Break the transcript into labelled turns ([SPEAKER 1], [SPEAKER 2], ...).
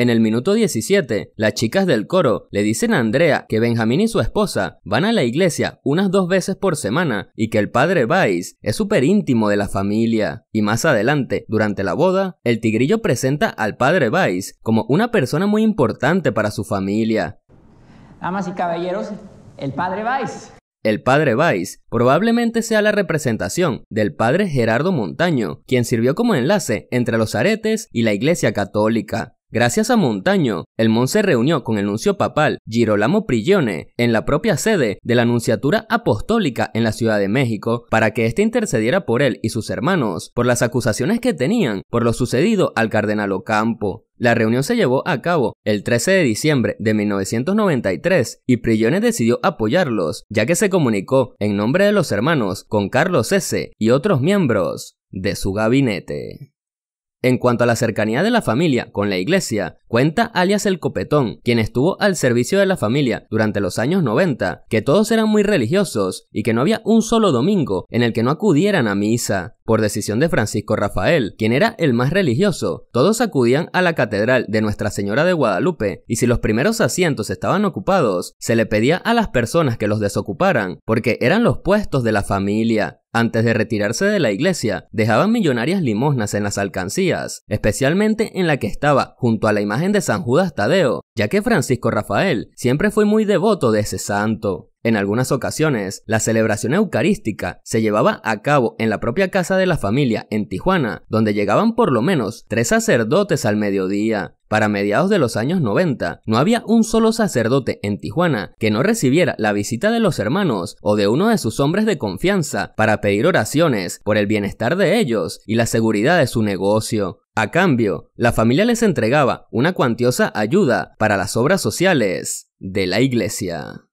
[SPEAKER 1] En el minuto 17, las chicas del coro le dicen a Andrea que Benjamín y su esposa van a la iglesia unas dos veces por semana y que el padre Weiss es súper íntimo de la familia. Y más adelante, durante la boda, el tigrillo presenta al padre Weiss como una persona muy importante para su familia. Damas y caballeros, el padre Weiss. El padre Weiss probablemente sea la representación del padre Gerardo Montaño, quien sirvió como enlace entre los aretes y la Iglesia Católica. Gracias a Montaño, el Mon se reunió con el nuncio papal Girolamo Prigione en la propia sede de la Nunciatura Apostólica en la Ciudad de México para que éste intercediera por él y sus hermanos por las acusaciones que tenían por lo sucedido al cardenal Ocampo. La reunión se llevó a cabo el 13 de diciembre de 1993 y Prillone decidió apoyarlos, ya que se comunicó en nombre de los hermanos con Carlos S. y otros miembros de su gabinete. En cuanto a la cercanía de la familia con la iglesia, cuenta alias el Copetón, quien estuvo al servicio de la familia durante los años 90, que todos eran muy religiosos y que no había un solo domingo en el que no acudieran a misa. Por decisión de Francisco Rafael, quien era el más religioso, todos acudían a la catedral de Nuestra Señora de Guadalupe y si los primeros asientos estaban ocupados, se le pedía a las personas que los desocuparan, porque eran los puestos de la familia. Antes de retirarse de la iglesia, dejaban millonarias limosnas en las alcancías, especialmente en la que estaba junto a la imagen de San Judas Tadeo, ya que Francisco Rafael siempre fue muy devoto de ese santo. En algunas ocasiones, la celebración eucarística se llevaba a cabo en la propia casa de la familia en Tijuana, donde llegaban por lo menos tres sacerdotes al mediodía. Para mediados de los años 90, no había un solo sacerdote en Tijuana que no recibiera la visita de los hermanos o de uno de sus hombres de confianza para pedir oraciones por el bienestar de ellos y la seguridad de su negocio. A cambio, la familia les entregaba una cuantiosa ayuda para las obras sociales de la iglesia.